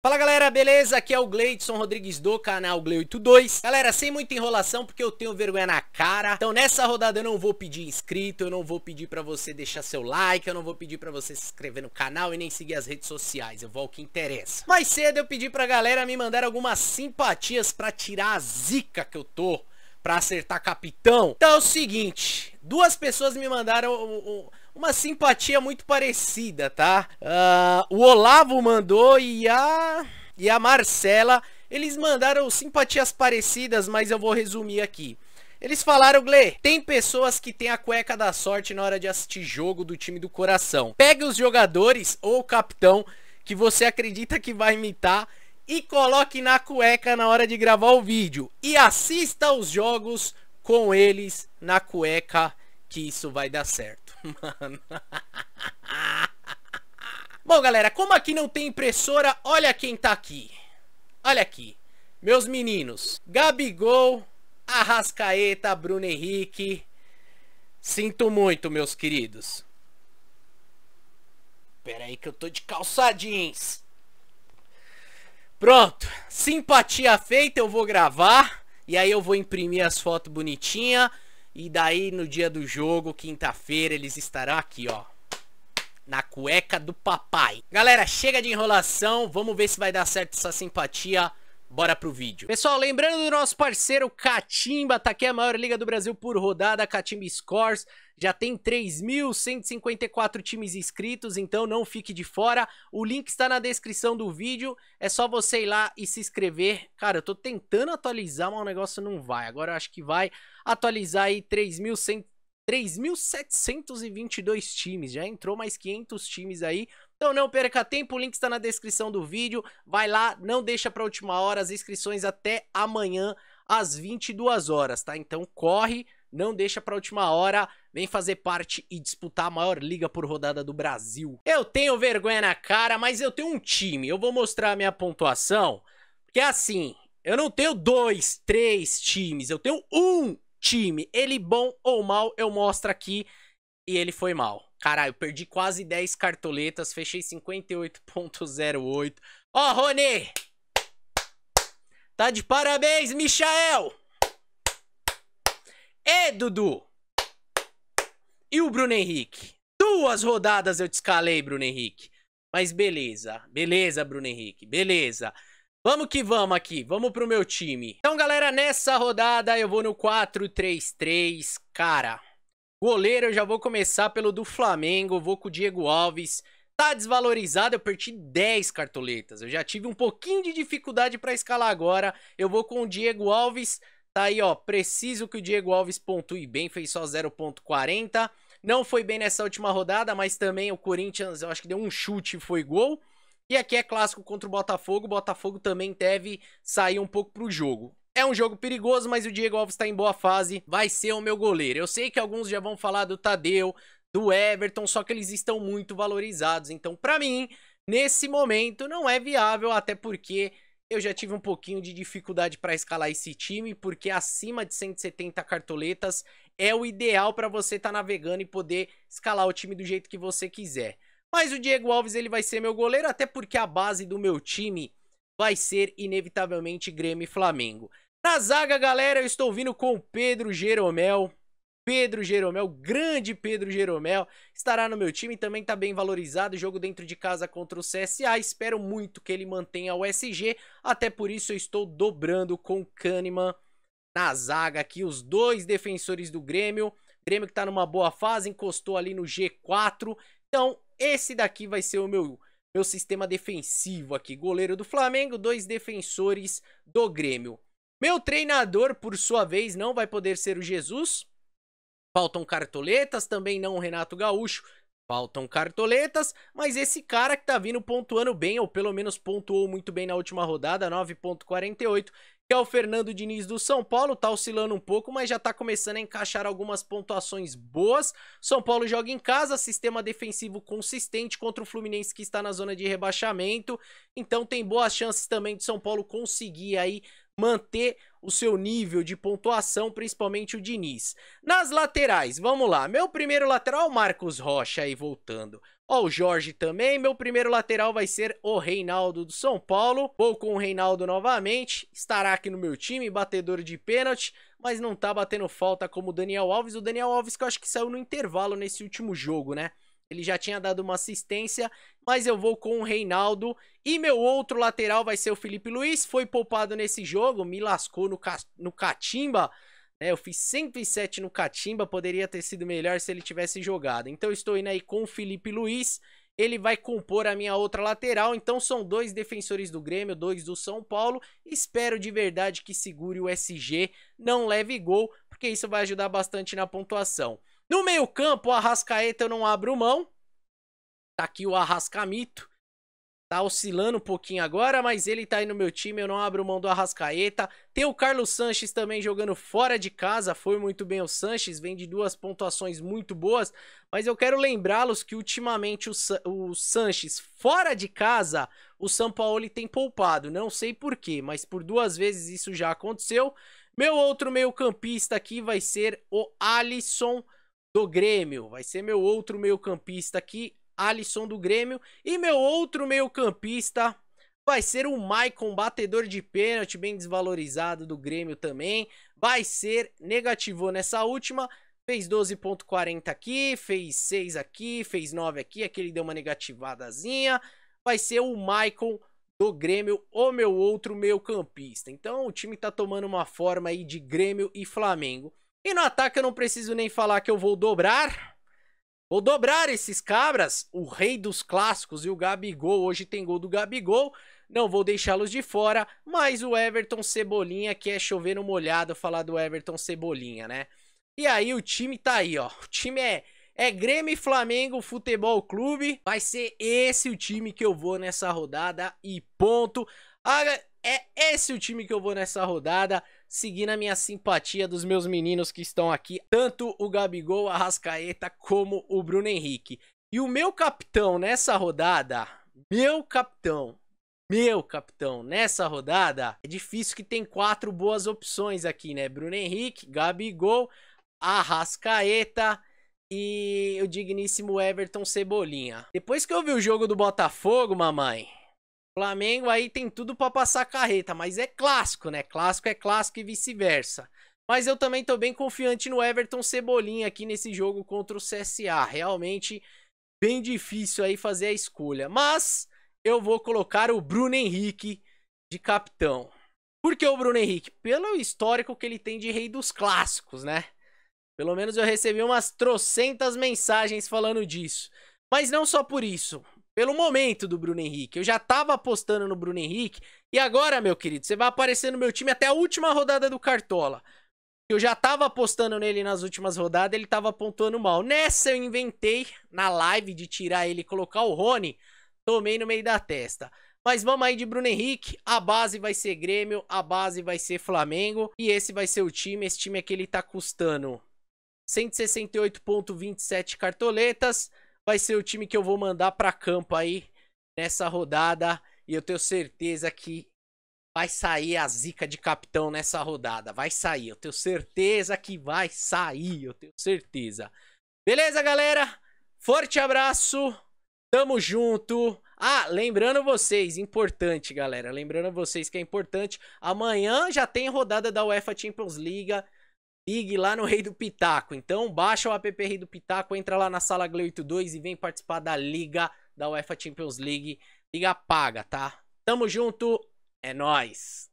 Fala galera, beleza? Aqui é o Gleidson Rodrigues do canal Gle82 Galera, sem muita enrolação porque eu tenho vergonha na cara Então nessa rodada eu não vou pedir inscrito Eu não vou pedir pra você deixar seu like Eu não vou pedir pra você se inscrever no canal E nem seguir as redes sociais, eu vou ao que interessa Mais cedo eu pedi pra galera me mandar algumas simpatias pra tirar a zica que eu tô Pra acertar capitão Então é o seguinte Duas pessoas me mandaram uma simpatia muito parecida, tá? Uh, o Olavo mandou e a... E a Marcela, eles mandaram simpatias parecidas, mas eu vou resumir aqui. Eles falaram, Gle, tem pessoas que tem a cueca da sorte na hora de assistir jogo do time do coração. Pegue os jogadores ou o capitão que você acredita que vai imitar e coloque na cueca na hora de gravar o vídeo. E assista os jogos com eles na cueca que isso vai dar certo, mano. Bom, galera, como aqui não tem impressora, olha quem tá aqui. Olha aqui. Meus meninos, Gabigol, Arrascaeta, Bruno Henrique. Sinto muito, meus queridos. Pera aí que eu tô de calça jeans. Pronto, simpatia feita, eu vou gravar. E aí eu vou imprimir as fotos bonitinhas. E daí no dia do jogo, quinta-feira, eles estarão aqui, ó. Na cueca do papai. Galera, chega de enrolação. Vamos ver se vai dar certo essa simpatia. Bora pro vídeo. Pessoal, lembrando do nosso parceiro Catimba, tá aqui a maior liga do Brasil por rodada, Catimba Scores. Já tem 3.154 times inscritos, então não fique de fora. O link está na descrição do vídeo, é só você ir lá e se inscrever. Cara, eu tô tentando atualizar, mas o negócio não vai. Agora eu acho que vai atualizar aí 3.100 3.722 times, já entrou mais 500 times aí, então não perca tempo, o link está na descrição do vídeo. Vai lá, não deixa para última hora, as inscrições até amanhã às 22 horas, tá? Então corre, não deixa pra última hora, vem fazer parte e disputar a maior liga por rodada do Brasil. Eu tenho vergonha na cara, mas eu tenho um time, eu vou mostrar a minha pontuação, porque é assim, eu não tenho dois, três times, eu tenho um time. Ele bom ou mal, eu mostro aqui e ele foi mal. Caralho, perdi quase 10 cartoletas, fechei 58.08. Ó, oh, Rony! Tá de parabéns, Michael! E Dudu! E o Bruno Henrique? Duas rodadas eu te escalei, Bruno Henrique. Mas beleza, beleza, Bruno Henrique, beleza. Vamos que vamos aqui, vamos pro meu time. Então, galera, nessa rodada eu vou no 4-3-3, cara. Goleiro, eu já vou começar pelo do Flamengo, vou com o Diego Alves. Tá desvalorizado, eu perdi 10 cartoletas. Eu já tive um pouquinho de dificuldade para escalar agora. Eu vou com o Diego Alves. Tá aí, ó, preciso que o Diego Alves pontue bem, fez só 0.40. Não foi bem nessa última rodada, mas também o Corinthians, eu acho que deu um chute e foi gol. E aqui é clássico contra o Botafogo. O Botafogo também deve sair um pouco pro jogo. É um jogo perigoso, mas o Diego Alves está em boa fase, vai ser o meu goleiro. Eu sei que alguns já vão falar do Tadeu, do Everton, só que eles estão muito valorizados. Então, para mim, nesse momento não é viável, até porque eu já tive um pouquinho de dificuldade para escalar esse time, porque acima de 170 cartoletas é o ideal para você estar tá navegando e poder escalar o time do jeito que você quiser. Mas o Diego Alves ele vai ser meu goleiro, até porque a base do meu time vai ser inevitavelmente Grêmio e Flamengo. Na zaga, galera, eu estou vindo com o Pedro Jeromel. Pedro Jeromel, grande Pedro Jeromel, estará no meu time, também está bem valorizado, jogo dentro de casa contra o CSA, espero muito que ele mantenha o SG, até por isso eu estou dobrando com Kahneman na zaga aqui, os dois defensores do Grêmio, Grêmio que está numa boa fase, encostou ali no G4, então esse daqui vai ser o meu, meu sistema defensivo aqui, goleiro do Flamengo, dois defensores do Grêmio. Meu treinador, por sua vez, não vai poder ser o Jesus. Faltam cartoletas, também não o Renato Gaúcho. Faltam cartoletas, mas esse cara que tá vindo pontuando bem, ou pelo menos pontuou muito bem na última rodada, 9.48, que é o Fernando Diniz do São Paulo, tá oscilando um pouco, mas já tá começando a encaixar algumas pontuações boas. São Paulo joga em casa, sistema defensivo consistente contra o Fluminense que está na zona de rebaixamento, então tem boas chances também de São Paulo conseguir aí manter o seu nível de pontuação, principalmente o Diniz. Nas laterais, vamos lá. Meu primeiro lateral, Marcos Rocha aí voltando. Ó, o Jorge também. Meu primeiro lateral vai ser o Reinaldo do São Paulo. Vou com o Reinaldo novamente. Estará aqui no meu time, batedor de pênalti, mas não tá batendo falta como o Daniel Alves. O Daniel Alves que eu acho que saiu no intervalo nesse último jogo, né? Ele já tinha dado uma assistência, mas eu vou com o Reinaldo. E meu outro lateral vai ser o Felipe Luiz. Foi poupado nesse jogo, me lascou no, ca no Catimba. É, eu fiz 107 no Catimba, poderia ter sido melhor se ele tivesse jogado. Então estou indo aí com o Felipe Luiz. Ele vai compor a minha outra lateral. Então são dois defensores do Grêmio, dois do São Paulo. Espero de verdade que segure o SG, não leve gol, porque isso vai ajudar bastante na pontuação. No meio-campo, o Arrascaeta eu não abro mão. Tá aqui o Arrascamito. Tá oscilando um pouquinho agora, mas ele tá aí no meu time, eu não abro mão do Arrascaeta. Tem o Carlos Sanches também jogando fora de casa, foi muito bem o Sanches, vem de duas pontuações muito boas. Mas eu quero lembrá-los que ultimamente o, Sa o Sanches fora de casa, o São Paulo tem poupado. Não sei porquê, mas por duas vezes isso já aconteceu. Meu outro meio campista aqui vai ser o Alisson Sanches do Grêmio. Vai ser meu outro meio-campista aqui, Alisson do Grêmio. E meu outro meio-campista vai ser o Maicon, batedor de pênalti, bem desvalorizado do Grêmio também. Vai ser negativou nessa última. Fez 12.40 aqui, fez 6 aqui, fez 9 aqui, aqui ele deu uma negativadazinha. Vai ser o Maicon do Grêmio ou meu outro meio campista. Então o time tá tomando uma forma aí de Grêmio e Flamengo. E no ataque eu não preciso nem falar que eu vou dobrar. Vou dobrar esses cabras, o rei dos clássicos e o Gabigol, hoje tem gol do Gabigol, não vou deixá-los de fora, mas o Everton Cebolinha, que é chover no molhado falar do Everton Cebolinha, né? E aí o time tá aí, ó, o time é, é Grêmio Flamengo Futebol Clube, vai ser esse o time que eu vou nessa rodada e ponto. Ah, é esse o time que eu vou nessa rodada, seguindo a minha simpatia dos meus meninos que estão aqui, tanto o Gabigol, a Rascaeta, como o Bruno Henrique. E o meu capitão nessa rodada, meu capitão, meu capitão, nessa rodada, é difícil que tem quatro boas opções aqui, né? Bruno Henrique, Gabigol, a Rascaeta e o digníssimo Everton Cebolinha. Depois que eu vi o jogo do Botafogo, mamãe, Flamengo aí tem tudo para passar carreta, mas é clássico, né? Clássico é clássico e vice-versa. Mas eu também tô bem confiante no Everton Cebolinha aqui nesse jogo contra o CSA. Realmente bem difícil aí fazer a escolha, mas eu vou colocar o Bruno Henrique de capitão. Por que o Bruno Henrique? Pelo histórico que ele tem de rei dos clássicos, né? Pelo menos eu recebi umas trocentas mensagens falando disso. Mas não só por isso pelo momento do Bruno Henrique. Eu já tava apostando no Bruno Henrique. E agora, meu querido, você vai aparecer no meu time até a última rodada do Cartola. Eu já tava apostando nele nas últimas rodadas, ele tava pontuando mal. Nessa eu inventei na live de tirar ele e colocar o Rony. Tomei no meio da testa. Mas vamos aí de Bruno Henrique. A base vai ser Grêmio, a base vai ser Flamengo. E esse vai ser o time. Esse time aqui é ele tá custando 168,27 cartoletas vai ser o time que eu vou mandar para campo aí nessa rodada. E eu tenho certeza que vai sair a zica de capitão nessa rodada. Vai sair, eu tenho certeza que vai sair, eu tenho certeza. Beleza, galera? Forte abraço, tamo junto. Ah, lembrando vocês, importante, galera. Lembrando vocês que é importante. Amanhã já tem rodada da UEFA Champions League. Big lá no Rei do Pitaco. Então baixa o app Rei do Pitaco, entra lá na sala gle 82 e vem participar da liga da UEFA Champions League. Liga paga, tá? Tamo junto, é nós.